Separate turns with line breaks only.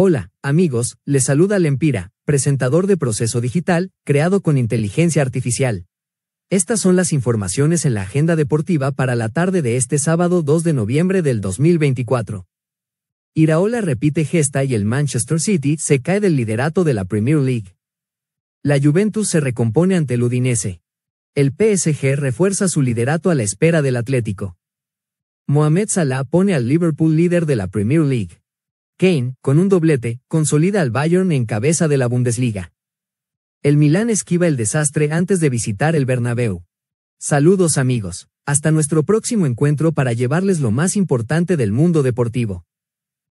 Hola, amigos, les saluda Lempira, presentador de Proceso Digital, creado con inteligencia artificial. Estas son las informaciones en la agenda deportiva para la tarde de este sábado 2 de noviembre del 2024. Iraola repite gesta y el Manchester City se cae del liderato de la Premier League. La Juventus se recompone ante el Udinese. El PSG refuerza su liderato a la espera del Atlético. Mohamed Salah pone al Liverpool líder de la Premier League. Kane, con un doblete, consolida al Bayern en cabeza de la Bundesliga. El Milán esquiva el desastre antes de visitar el Bernabéu. Saludos amigos, hasta nuestro próximo encuentro para llevarles lo más importante del mundo deportivo.